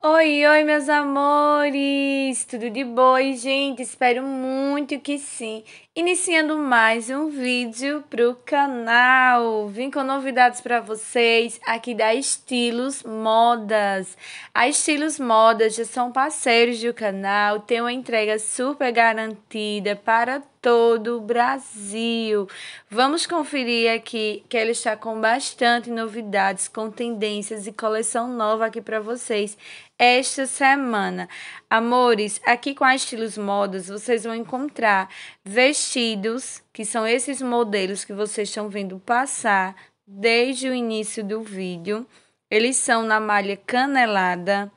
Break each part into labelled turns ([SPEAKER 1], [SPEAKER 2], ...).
[SPEAKER 1] Oi, oi, meus amores! Tudo de boa, gente? Espero muito que sim! Iniciando mais um vídeo pro canal. Vim com novidades para vocês aqui da Estilos Modas. A Estilos Modas já são parceiros do canal, tem uma entrega super garantida para todos todo o Brasil. Vamos conferir aqui que ela está com bastante novidades, com tendências e coleção nova aqui para vocês esta semana. Amores, aqui com a Estilos Modas, vocês vão encontrar vestidos, que são esses modelos que vocês estão vendo passar desde o início do vídeo. Eles são na malha canelada,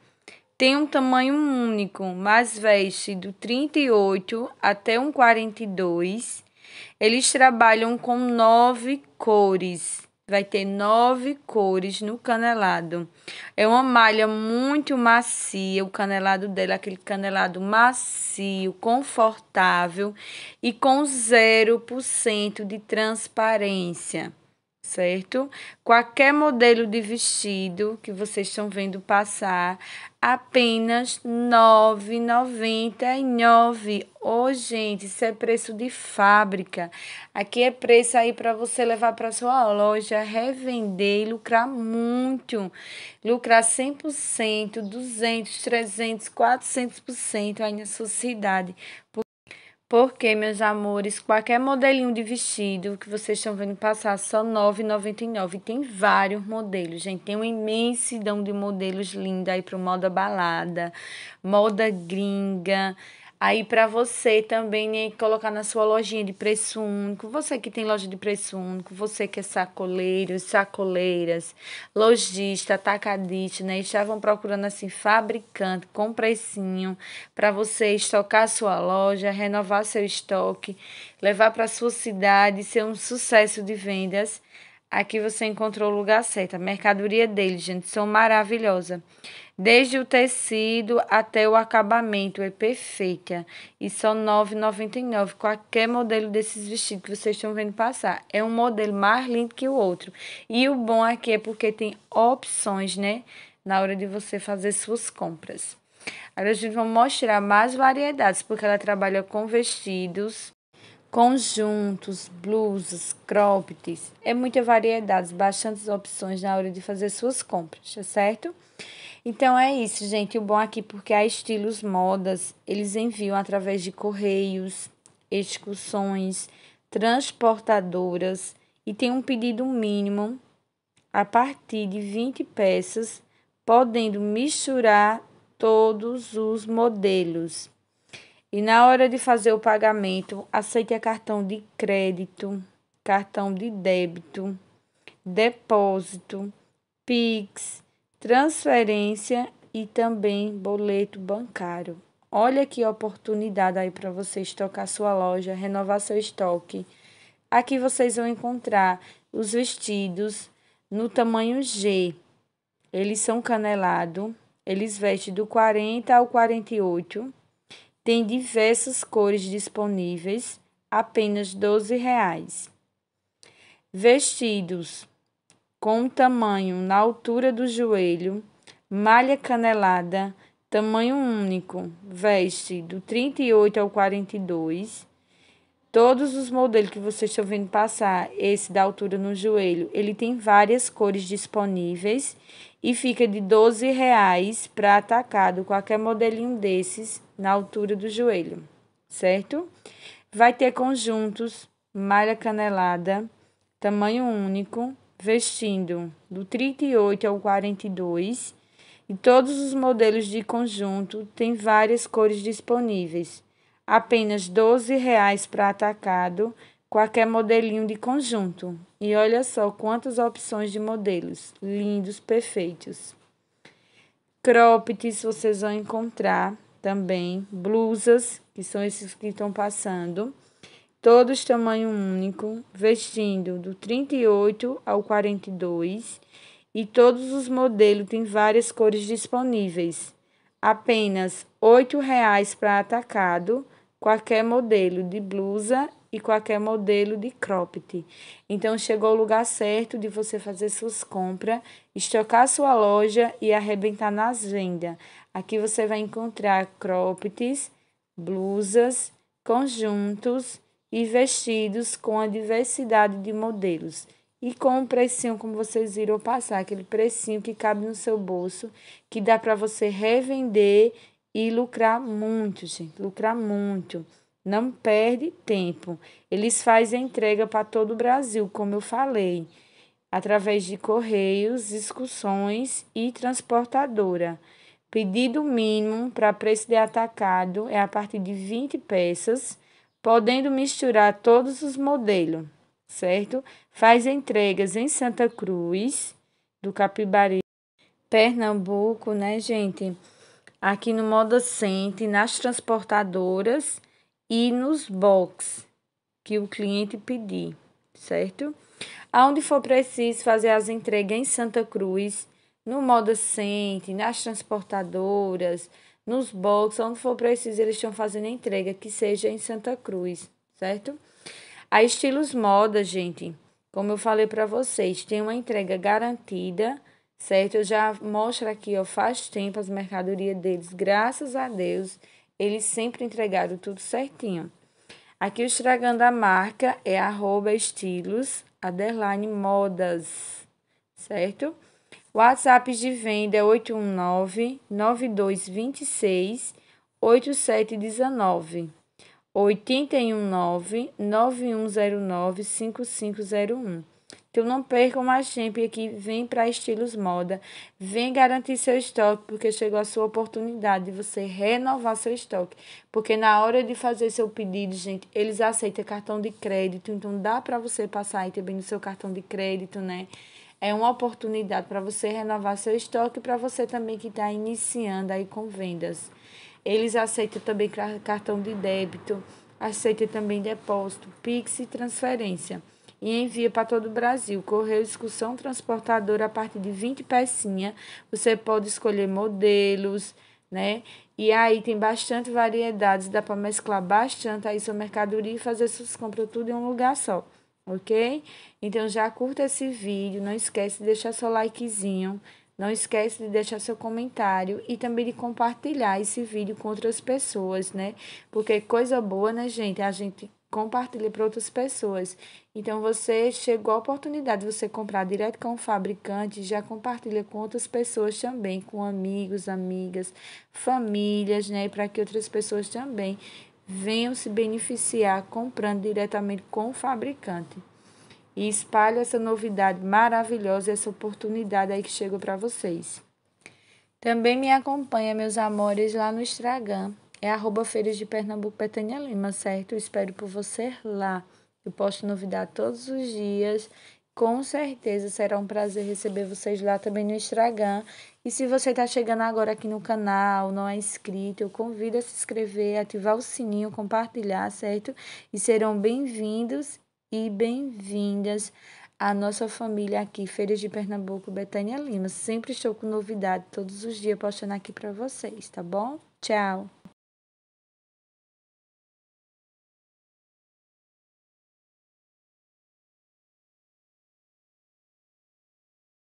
[SPEAKER 1] tem um tamanho único, mas veste do 38 até um 42. Eles trabalham com nove cores. Vai ter nove cores no canelado. É uma malha muito macia. O canelado dela, é aquele canelado macio, confortável e com 0% de transparência certo? Qualquer modelo de vestido que vocês estão vendo passar, apenas R$ 9,99. Ô, oh, gente, isso é preço de fábrica. Aqui é preço aí para você levar para sua loja, revender e lucrar muito. Lucrar 100%, 200, 300, 400% aí na sua cidade. Porque, meus amores, qualquer modelinho de vestido que vocês estão vendo passar, só R$ 9,99. Tem vários modelos, gente. Tem uma imensidão de modelos lindos aí para moda balada, moda gringa. Aí para você também né, colocar na sua lojinha de preço único, você que tem loja de preço único, você que é sacoleiro, sacoleiras, lojista, atacadista, né? Estavam procurando assim fabricante com precinho para você estocar a sua loja, renovar seu estoque, levar para sua cidade, ser um sucesso de vendas. Aqui você encontrou o lugar certo. A mercadoria deles, gente, são maravilhosa. Desde o tecido até o acabamento é perfeita. E só R$ 9,99. Qualquer modelo desses vestidos que vocês estão vendo passar. É um modelo mais lindo que o outro. E o bom aqui é porque tem opções, né? Na hora de você fazer suas compras. Agora a gente vai mostrar mais variedades, porque ela trabalha com vestidos conjuntos, blusas, cropped, É muita variedade, bastantes opções na hora de fazer suas compras, tá certo? Então é isso, gente. O bom aqui porque há estilos modas, eles enviam através de correios, excursões, transportadoras e tem um pedido mínimo a partir de 20 peças, podendo misturar todos os modelos. E na hora de fazer o pagamento, aceite cartão de crédito, cartão de débito, depósito, Pix, transferência e também boleto bancário. Olha que oportunidade aí para você estocar sua loja, renovar seu estoque. Aqui vocês vão encontrar os vestidos no tamanho G. Eles são canelado, eles vestem do 40 ao 48 tem diversas cores disponíveis, apenas R$ reais. Vestidos com tamanho na altura do joelho, malha canelada, tamanho único, veste do 38 ao 42. Todos os modelos que vocês estão vendo passar, esse da altura no joelho, ele tem várias cores disponíveis e fica de 12 reais para atacado qualquer modelinho desses na altura do joelho, certo? Vai ter conjuntos, malha canelada, tamanho único, vestindo do 38 ao 42 e todos os modelos de conjunto têm várias cores disponíveis. Apenas R$ reais para atacado, qualquer modelinho de conjunto. E olha só quantas opções de modelos, lindos, perfeitos. Croppeds vocês vão encontrar também, blusas, que são esses que estão passando, todos tamanho único, vestindo do 38 ao 42, e todos os modelos têm várias cores disponíveis. Apenas R$ 8,00 para atacado, qualquer modelo de blusa e qualquer modelo de cropped. Então chegou o lugar certo de você fazer suas compras, estocar sua loja e arrebentar nas vendas. Aqui você vai encontrar cropped, blusas, conjuntos e vestidos com a diversidade de modelos e com um precinho, como vocês viram passar, aquele precinho que cabe no seu bolso, que dá para você revender e lucrar muito, gente, lucrar muito não perde tempo. Eles fazem entrega para todo o Brasil, como eu falei, através de correios, excursões e transportadora. Pedido mínimo para preço de atacado é a partir de 20 peças, podendo misturar todos os modelos, certo? Faz entregas em Santa Cruz do Capibari, Pernambuco, né, gente? Aqui no Moda Center, nas transportadoras e nos box que o cliente pedir, certo? Aonde for preciso fazer as entregas em Santa Cruz, no Moda Center, nas transportadoras, nos boxes, onde for preciso, eles estão fazendo entrega, que seja em Santa Cruz, certo? A Estilos Moda, gente, como eu falei para vocês, tem uma entrega garantida, certo? Eu já mostro aqui, ó, faz tempo as mercadorias deles, graças a Deus eles sempre entregaram tudo certinho. Aqui o estragando a marca é arroba estilos, underline modas, certo? WhatsApp de venda é 819-9226-8719, 819-9109-5501. Então não perca mais tempo e aqui vem para Estilos Moda. Vem garantir seu estoque, porque chegou a sua oportunidade de você renovar seu estoque. Porque na hora de fazer seu pedido, gente, eles aceitam cartão de crédito. Então dá para você passar aí também no seu cartão de crédito, né? É uma oportunidade para você renovar seu estoque e para você também que está iniciando aí com vendas. Eles aceitam também cartão de débito, aceitam também depósito, Pix e transferência e envia para todo o Brasil. Correio Excursão Transportadora a partir de 20 pecinhas. Você pode escolher modelos, né? E aí tem bastante variedades, dá para mesclar bastante aí sua mercadoria e fazer suas compras tudo em um lugar só, ok? Então já curta esse vídeo, não esquece de deixar seu likezinho, não esquece de deixar seu comentário e também de compartilhar esse vídeo com outras pessoas, né? Porque coisa boa, né, gente? A gente compartilha para outras pessoas. Então você chegou a oportunidade de você comprar direto com o fabricante, já compartilha com outras pessoas também, com amigos, amigas, famílias, né, para que outras pessoas também venham se beneficiar comprando diretamente com o fabricante. E espalhe essa novidade maravilhosa, essa oportunidade aí que chegou para vocês. Também me acompanha, meus amores, lá no Instagram, é arroba Feiras de Pernambuco Betânia Lima, certo? Eu espero por você lá. Eu posto novidade todos os dias. Com certeza será um prazer receber vocês lá também no Instagram. E se você está chegando agora aqui no canal, não é inscrito, eu convido a se inscrever, ativar o sininho, compartilhar, certo? E serão bem-vindos e bem-vindas à nossa família aqui, Feiras de Pernambuco, Betânia Lima. Sempre estou com novidade todos os dias postando aqui para vocês, tá bom? Tchau!